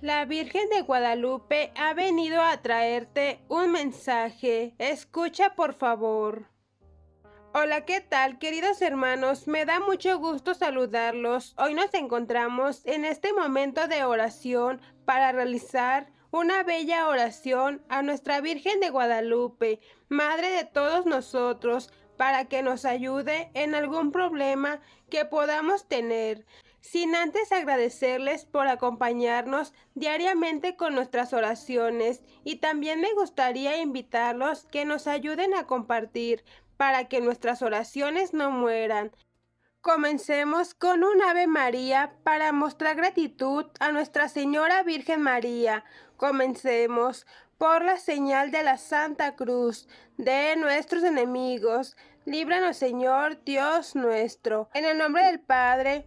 La Virgen de Guadalupe ha venido a traerte un mensaje. Escucha por favor. Hola, ¿qué tal queridos hermanos? Me da mucho gusto saludarlos. Hoy nos encontramos en este momento de oración para realizar una bella oración a nuestra Virgen de Guadalupe, Madre de todos nosotros, para que nos ayude en algún problema que podamos tener sin antes agradecerles por acompañarnos diariamente con nuestras oraciones y también me gustaría invitarlos que nos ayuden a compartir para que nuestras oraciones no mueran. Comencemos con un Ave María para mostrar gratitud a Nuestra Señora Virgen María. Comencemos por la señal de la Santa Cruz de nuestros enemigos. Líbranos, Señor, Dios nuestro. En el nombre del Padre,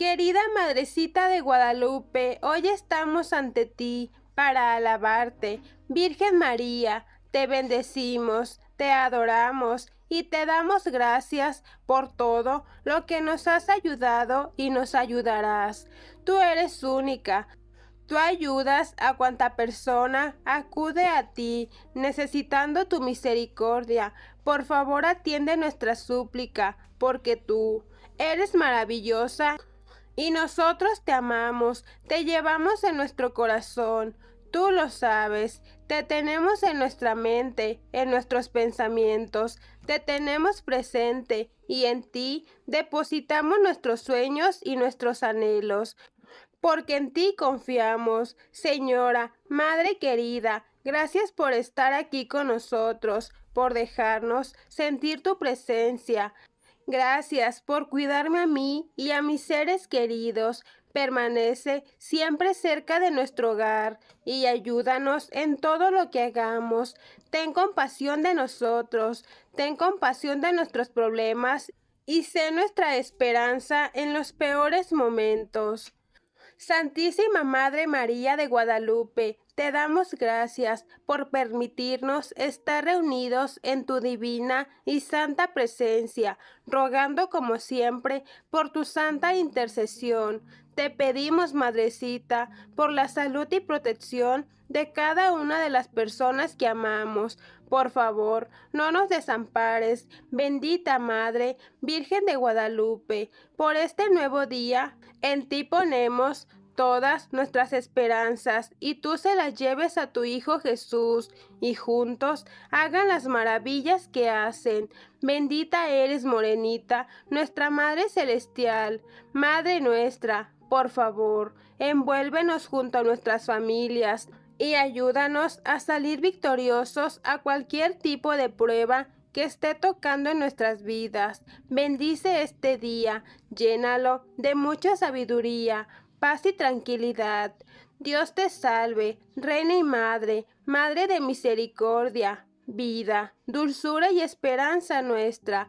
Querida Madrecita de Guadalupe, hoy estamos ante ti para alabarte. Virgen María, te bendecimos, te adoramos y te damos gracias por todo lo que nos has ayudado y nos ayudarás. Tú eres única. Tú ayudas a cuanta persona acude a ti necesitando tu misericordia. Por favor atiende nuestra súplica, porque tú eres maravillosa y nosotros te amamos, te llevamos en nuestro corazón, tú lo sabes, te tenemos en nuestra mente, en nuestros pensamientos, te tenemos presente y en ti depositamos nuestros sueños y nuestros anhelos, porque en ti confiamos, Señora, Madre querida, gracias por estar aquí con nosotros, por dejarnos sentir tu presencia, Gracias por cuidarme a mí y a mis seres queridos. Permanece siempre cerca de nuestro hogar y ayúdanos en todo lo que hagamos. Ten compasión de nosotros, ten compasión de nuestros problemas y sé nuestra esperanza en los peores momentos. Santísima Madre María de Guadalupe, te damos gracias por permitirnos estar reunidos en tu divina y santa presencia, rogando como siempre por tu santa intercesión. Te pedimos, Madrecita, por la salud y protección de cada una de las personas que amamos. Por favor, no nos desampares, bendita Madre, Virgen de Guadalupe. Por este nuevo día, en ti ponemos todas nuestras esperanzas y tú se las lleves a tu Hijo Jesús y juntos hagan las maravillas que hacen. Bendita eres, Morenita, nuestra Madre Celestial, Madre nuestra, por favor, envuélvenos junto a nuestras familias y ayúdanos a salir victoriosos a cualquier tipo de prueba que esté tocando en nuestras vidas. Bendice este día, llénalo de mucha sabiduría, paz y tranquilidad. Dios te salve, Reina y Madre, Madre de misericordia, vida, dulzura y esperanza nuestra.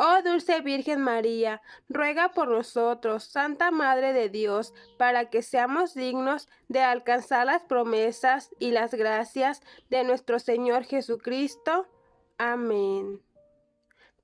Oh Dulce Virgen María, ruega por nosotros, Santa Madre de Dios, para que seamos dignos de alcanzar las promesas y las gracias de nuestro Señor Jesucristo. Amén.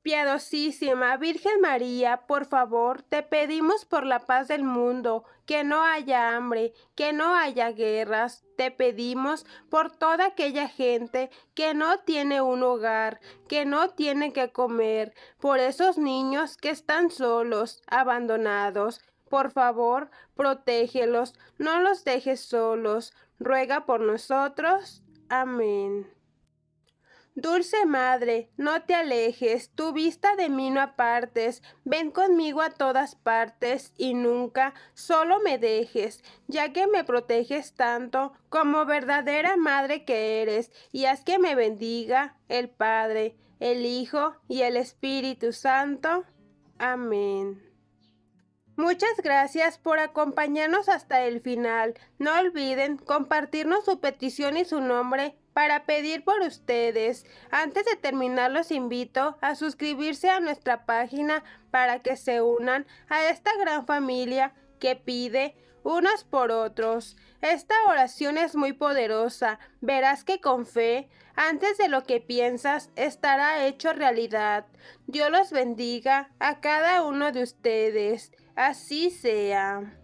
Piadosísima Virgen María, por favor, te pedimos por la paz del mundo, que no haya hambre, que no haya guerras. Te pedimos por toda aquella gente que no tiene un hogar, que no tiene que comer, por esos niños que están solos, abandonados. Por favor, protégelos, no los dejes solos. Ruega por nosotros. Amén. Dulce Madre, no te alejes, tu vista de mí no apartes, ven conmigo a todas partes y nunca solo me dejes, ya que me proteges tanto como verdadera madre que eres, y haz que me bendiga el Padre, el Hijo y el Espíritu Santo. Amén. Muchas gracias por acompañarnos hasta el final. No olviden compartirnos su petición y su nombre para pedir por ustedes. Antes de terminar, los invito a suscribirse a nuestra página para que se unan a esta gran familia que pide unos por otros. Esta oración es muy poderosa. Verás que con fe, antes de lo que piensas, estará hecho realidad. Dios los bendiga a cada uno de ustedes. Así sea.